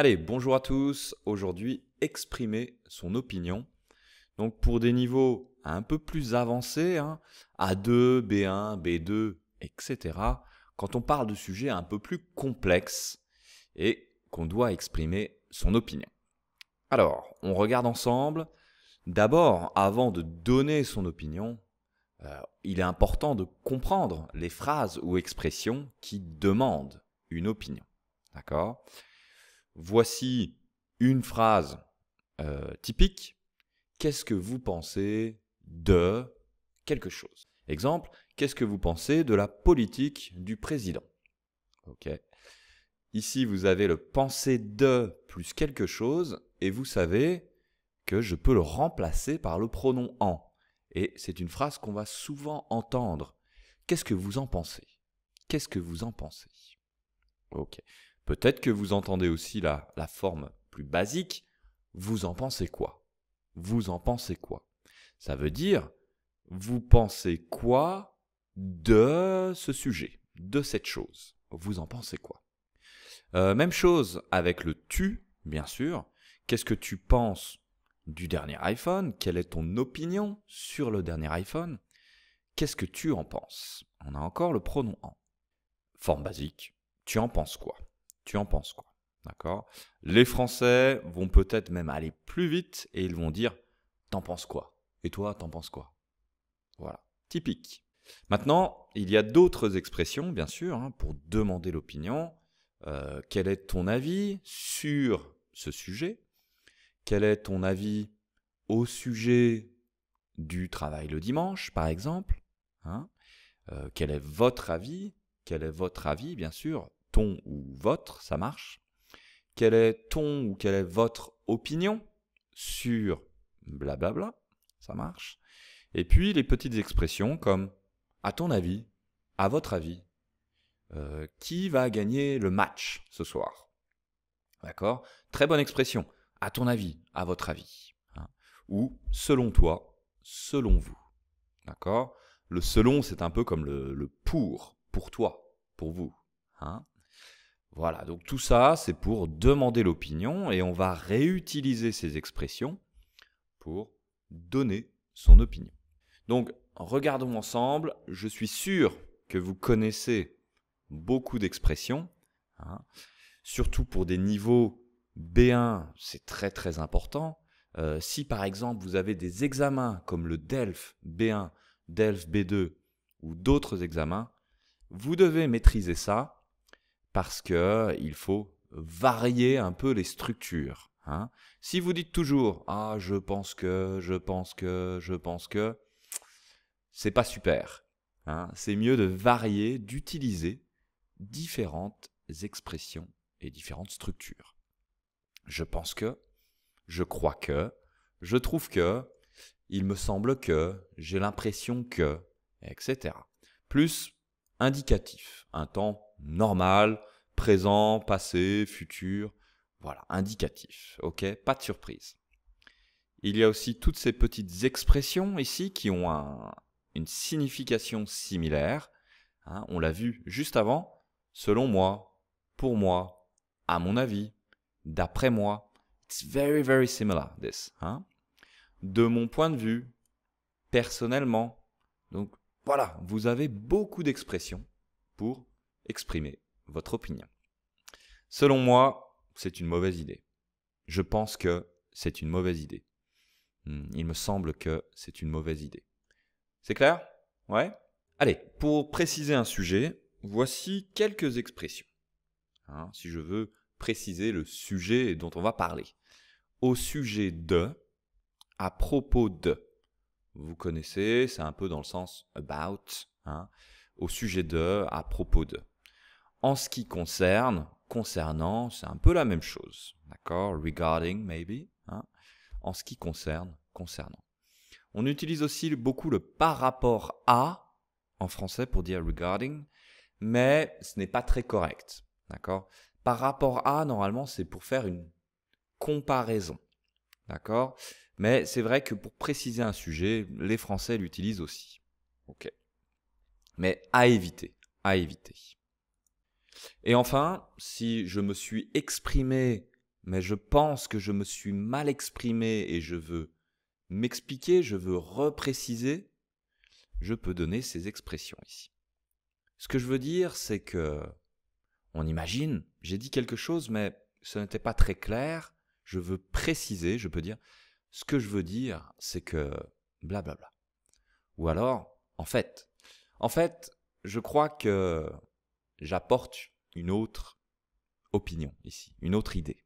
Allez, bonjour à tous. Aujourd'hui, exprimer son opinion. Donc pour des niveaux un peu plus avancés, A2, B1, B2, etc., quand on parle de sujets un peu plus complexes et qu'on doit exprimer son opinion. Alors, on regarde ensemble. D'abord, avant de donner son opinion, euh, il est important de comprendre les phrases ou expressions qui demandent une opinion. D'accord voici une phrase euh, typique. Qu'est-ce que vous pensez de quelque chose Exemple, qu'est-ce que vous pensez de la politique du président Ok. Ici, vous avez le penser de plus quelque chose et vous savez que je peux le remplacer par le pronom en. Et c'est une phrase qu'on va souvent entendre. Qu'est-ce que vous en pensez Qu'est-ce que vous en pensez Ok. Peut-être que vous entendez aussi la, forme plus basique. Vous en pensez quoi Vous en pensez quoi Ça veut dire, vous pensez quoi de ce sujet, de cette chose Vous en pensez quoi euh, Même chose avec le tu, bien sûr. Qu'est-ce que tu penses du dernier iPhone Quelle est ton opinion sur le dernier iPhone Qu'est-ce que tu en penses On a encore le pronom en. Forme basique, tu en penses quoi tu en penses quoi. D'accord Les Français vont peut-être même aller plus vite et ils vont dire T'en penses quoi Et toi, t'en penses quoi Voilà, typique. Maintenant, il y a d'autres expressions, bien sûr, hein, pour demander l'opinion. Euh, quel est ton avis sur ce sujet Quel est ton avis au sujet du travail le dimanche, par exemple hein euh, Quel est votre avis Quel est votre avis, bien sûr, ton ou votre, ça marche. Quel est ton ou quelle est votre opinion sur blablabla, bla bla, ça marche. Et puis les petites expressions comme à ton avis, à votre avis, euh, qui va gagner le match ce soir D'accord Très bonne expression. À ton avis, à votre avis. Hein. Ou selon toi, selon vous. D'accord Le selon, c'est un peu comme le, pour, pour toi, pour vous. Hein voilà, donc tout ça, c'est pour demander l'opinion et on va réutiliser ces expressions pour donner son opinion. Donc, regardons ensemble, je suis sûr que vous connaissez beaucoup d'expressions, hein. surtout pour des niveaux B1, c'est très très important. Euh, si par exemple vous avez des examens comme le DELF B1, DELF B2 ou d'autres examens, vous devez maîtriser ça parce que il faut varier un peu les structures. Hein. Si vous dites toujours ah je pense que, je pense que, je pense que, c'est pas super. Hein. C'est mieux de varier, d'utiliser différentes expressions et différentes structures. Je pense que, je crois que, je trouve que, il me semble que, j'ai l'impression que, etc. Plus indicatif, un temps normal, présent, passé, futur, voilà, indicatif, ok Pas de surprise. Il y a aussi toutes ces petites expressions ici qui ont une signification similaire. Hein. on l'a vu juste avant, selon moi, pour moi, à mon avis, d'après moi. It's very, very similar, this. Hein. De mon point de vue, personnellement. Donc, voilà, vous avez beaucoup d'expressions pour exprimer votre opinion. Selon moi, c'est une mauvaise idée. Je pense que c'est une mauvaise idée. Hmm, il me semble que c'est une mauvaise idée. C'est clair Ouais Allez, pour préciser un sujet, voici quelques expressions. Hein, si je veux préciser le sujet dont on va parler. Au sujet de, à propos de vous connaissez, c'est un peu dans le sens about, hein, au sujet de, à propos de. En ce qui concerne, concernant, c'est un peu la même chose, d'accord Regarding, maybe. Hein. en ce qui concerne, concernant. On utilise aussi beaucoup le par rapport à en français pour dire regarding, mais ce n'est pas très correct, d'accord Par rapport à, normalement, c'est pour faire une comparaison, d'accord mais c'est vrai que pour préciser un sujet, les Français l'utilisent aussi. Ok. Mais à éviter, à éviter. Et enfin, si je me suis exprimé, mais je pense que je me suis mal exprimé et je veux m'expliquer, je veux repréciser, je peux donner ces expressions ici. Ce que je veux dire, c'est que, on imagine, j'ai dit quelque chose, mais ce n'était pas très clair, je veux préciser, je peux dire, ce que je veux dire, c'est que blablabla. Bla bla. Ou alors, en fait, en fait, je crois que j'apporte une autre opinion ici, une autre idée.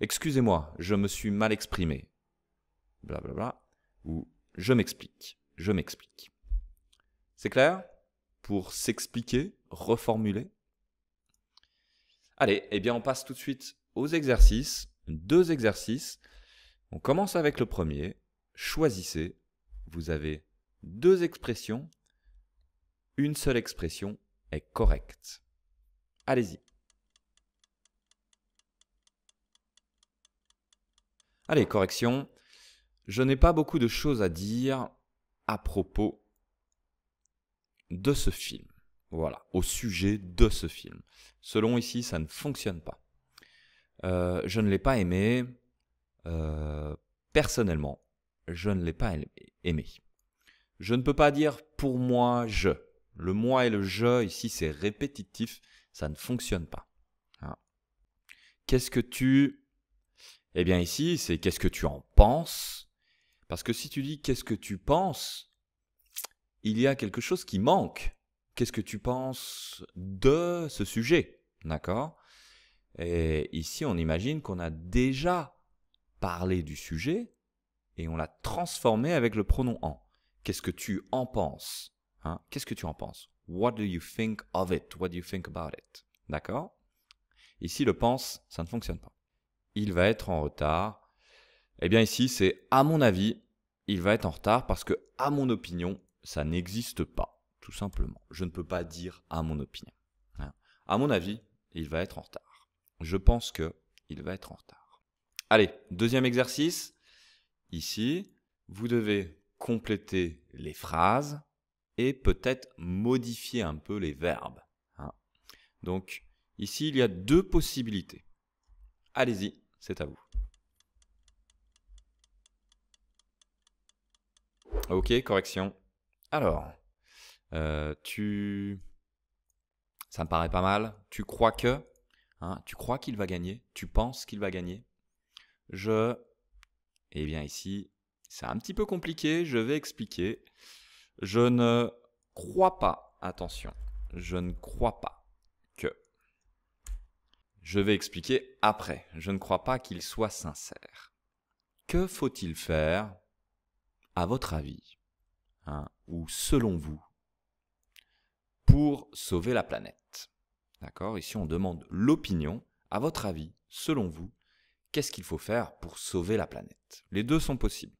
Excusez-moi, je me suis mal exprimé. Blablabla. Bla Ou je m'explique, je m'explique. C'est clair Pour s'expliquer, reformuler Allez, eh bien on passe tout de suite aux exercices. Deux exercices. On commence avec le premier. Choisissez. Vous avez deux expressions. Une seule expression est correcte. Allez-y. Allez, correction. Je n'ai pas beaucoup de choses à dire à propos de ce film. Voilà, au sujet de ce film. Selon ici, ça ne fonctionne pas. Euh, je ne l'ai pas aimé. Euh, personnellement, je ne l'ai pas aimé. Je ne peux pas dire pour moi je. Le moi et le je ici c'est répétitif, ça ne fonctionne pas. Hein. Qu'est-ce que tu... Eh bien ici c'est qu'est-ce que tu en penses Parce que si tu dis qu'est-ce que tu penses, il y a quelque chose qui manque. Qu'est-ce que tu penses de ce sujet D'accord Et ici on imagine qu'on a déjà Parler du sujet et on l'a transformé avec le pronom en. Qu'est-ce que tu en penses hein? Qu'est-ce que tu en penses What do you think of it What do you think about it D'accord Ici, le pense, ça ne fonctionne pas. Il va être en retard. Eh bien ici, c'est à mon avis, il va être en retard parce que à mon opinion, ça n'existe pas, tout simplement. Je ne peux pas dire à mon opinion. Hein. À mon avis, il va être en retard. Je pense que il va être en retard. Allez, deuxième exercice. Ici, vous devez compléter les phrases et peut-être modifier un peu les verbes. Hein. Donc, ici, il y a deux possibilités. Allez-y, c'est à vous. Ok, correction. Alors, euh, tu... Ça me paraît pas mal. Tu crois que... Hein, tu crois qu'il va gagner Tu penses qu'il va gagner je... Eh bien ici, c'est un petit peu compliqué, je vais expliquer. Je ne crois pas, attention, je ne crois pas que... Je vais expliquer après, je ne crois pas qu'il soit sincère. Que faut-il faire, à votre avis, hein, ou selon vous, pour sauver la planète D'accord Ici, on demande l'opinion. À votre avis, selon vous, qu'est-ce qu'il faut faire pour sauver la planète Les deux sont possibles.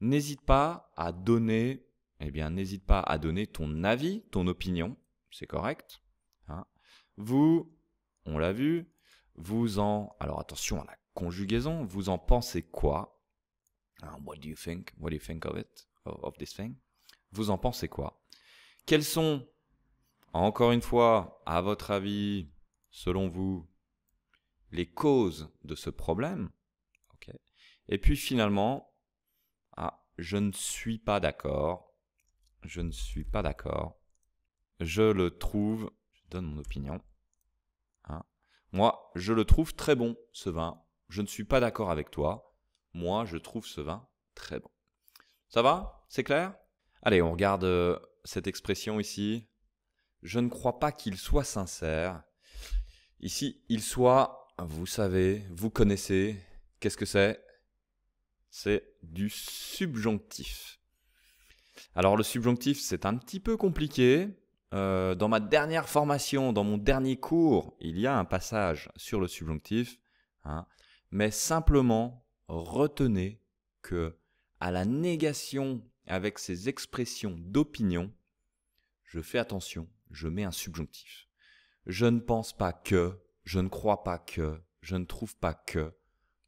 N'hésite pas à donner, eh bien, n'hésite pas à donner ton avis, ton opinion, c'est correct. Hein vous, on l'a vu, vous en, alors attention à la conjugaison, vous en pensez quoi hein, What do you think What do you think of it Of this thing Vous en pensez quoi Quels sont, encore une fois, à votre avis, selon vous, les causes de ce problème. Et puis finalement, ah, je ne suis pas d'accord. Je ne suis pas d'accord. Je le trouve, je donne mon opinion. Hein, moi, je le trouve très bon, ce vin. Je ne suis pas d'accord avec toi. Moi, je trouve ce vin très bon. Ça va C'est clair Allez, on regarde euh, cette expression ici. Je ne crois pas qu'il soit sincère. Ici, il soit vous savez, vous connaissez, qu'est-ce que c'est C'est du subjonctif. Alors le subjonctif, c'est un petit peu compliqué. Euh, dans ma dernière formation, dans mon dernier cours, il y a un passage sur le subjonctif. Hein. mais simplement, retenez que à la négation avec ces expressions d'opinion, je fais attention, je mets un subjonctif. Je ne pense pas que, je ne crois pas que, je ne trouve pas que,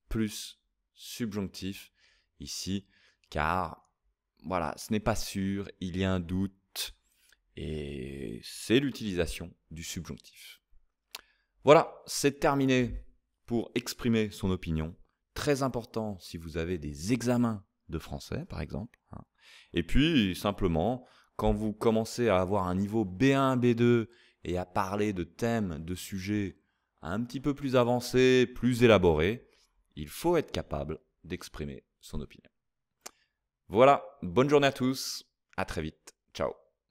plus subjonctif ici, car voilà, ce n'est pas sûr, il y a un doute, et c'est l'utilisation du subjonctif. Voilà, c'est terminé pour exprimer son opinion. Très important si vous avez des examens de français, par exemple. Hein. Et puis, simplement, quand vous commencez à avoir un niveau B1, B2 et à parler de thèmes, de sujets un petit peu plus avancé, plus élaboré, il faut être capable d'exprimer son opinion. Voilà, bonne journée à tous, à très vite, ciao